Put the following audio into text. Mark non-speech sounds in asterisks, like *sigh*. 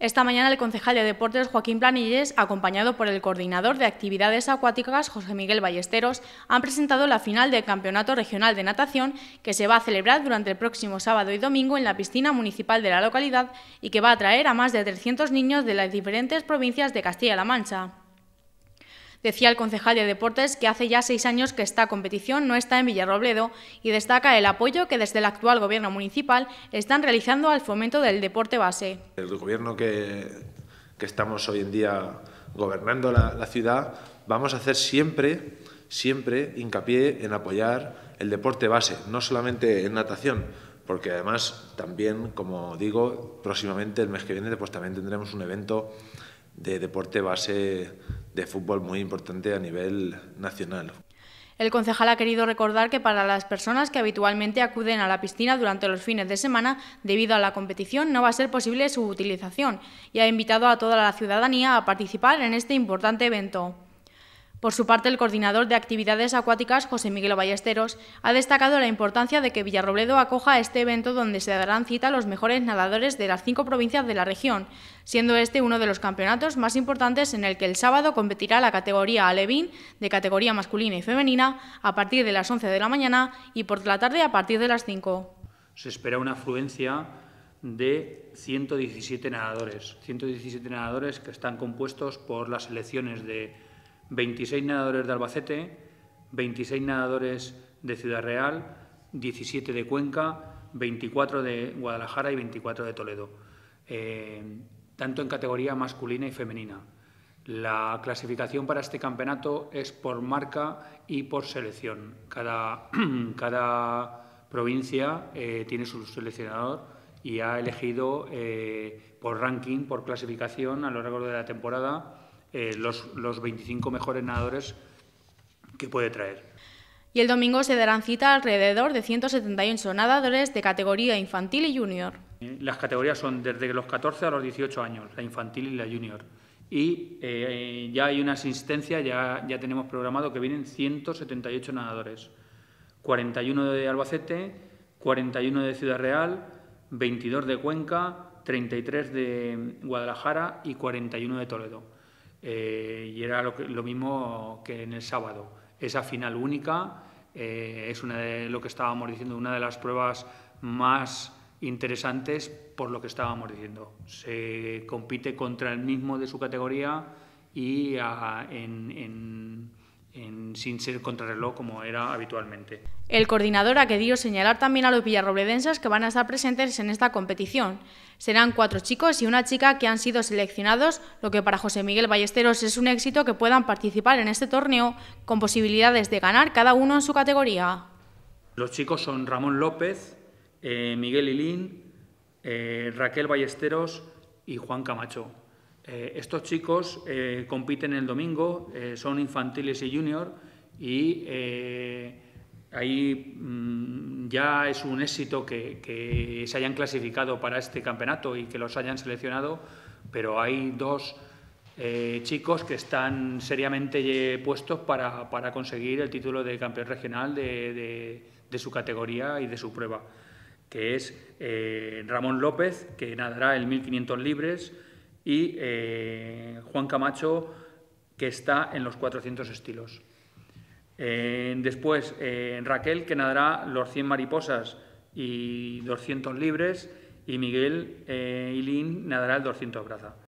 Esta mañana el concejal de Deportes Joaquín Planilles, acompañado por el coordinador de actividades acuáticas José Miguel Ballesteros, han presentado la final del Campeonato Regional de Natación que se va a celebrar durante el próximo sábado y domingo en la piscina municipal de la localidad y que va a atraer a más de 300 niños de las diferentes provincias de Castilla-La Mancha. Decía el concejal de Deportes que hace ya seis años que esta competición no está en Villarrobledo y destaca el apoyo que desde el actual Gobierno municipal están realizando al fomento del deporte base. El Gobierno que, que estamos hoy en día gobernando la, ciudad, vamos a hacer siempre, siempre hincapié en apoyar el deporte base, no solamente en natación, porque además también, como digo, próximamente el mes que viene pues también tendremos un evento de deporte base de fútbol muy importante a nivel nacional. El concejal ha querido recordar que para las personas que habitualmente acuden a la piscina durante los fines de semana, debido a la competición, no va a ser posible su utilización y ha invitado a toda la ciudadanía a participar en este importante evento. Por su parte, el coordinador de actividades acuáticas, José Miguel Ballesteros, ha destacado la importancia de que Villarrobledo acoja este evento donde se darán cita los mejores nadadores de las cinco provincias de la región, siendo este uno de los campeonatos más importantes en el que el sábado competirá la categoría Alevín, de categoría masculina y femenina, a partir de las 11 de la mañana y por la tarde a partir de las 5. Se espera una afluencia de 117 nadadores, 117 nadadores que están compuestos por las selecciones de 26 nadadores de Albacete, 26 nadadores de Ciudad Real, 17 de Cuenca, 24 de Guadalajara y 24 de Toledo, eh, tanto en categoría masculina y femenina. La clasificación para este campeonato es por marca y por selección. Cada, *clears throat* cada provincia eh, tiene su seleccionador y ha elegido eh, por ranking, por clasificación a lo largo de la temporada eh, los, 25 mejores nadadores que puede traer. Y el domingo se darán cita alrededor de 178 nadadores de categoría infantil y junior. Las categorías son desde los 14 a los 18 años, la infantil y la junior. Y eh, ya hay una asistencia, ya, ya tenemos programado que vienen 178 nadadores. 41 de Albacete, 41 de Ciudad Real, 22 de Cuenca, 33 de Guadalajara y 41 de Toledo. Eh, y era lo, mismo que en el sábado. Esa final única eh, es una de lo que estábamos diciendo, una de las pruebas más interesantes por lo que estábamos diciendo. Se compite contra el mismo de su categoría y en, sin ser contrarreloj como era habitualmente. El coordinador ha querido señalar también a los villarrobledenses que van a estar presentes en esta competición. Serán cuatro chicos y una chica que han sido seleccionados, lo que para José Miguel Ballesteros es un éxito que puedan participar en este torneo con posibilidades de ganar cada uno en su categoría. Los chicos son Ramón López, eh, Miguel Ilín, eh, Raquel Ballesteros y Juan Camacho. Eh, estos chicos eh, compiten el domingo, eh, son infantiles y junior y ahí mm, ya es un éxito que, se hayan clasificado para este campeonato y que los hayan seleccionado, pero hay dos chicos que están seriamente puestos para, conseguir el título de campeón regional de, de su categoría y de su prueba, que es Ramón López, que nadará el 1500 libres, y eh, Juan Camacho, que está en los 400 estilos. Eh, después, eh, Raquel, que nadará los 100 mariposas y 200 libres, y Miguel Ilín nadará el 200 braza.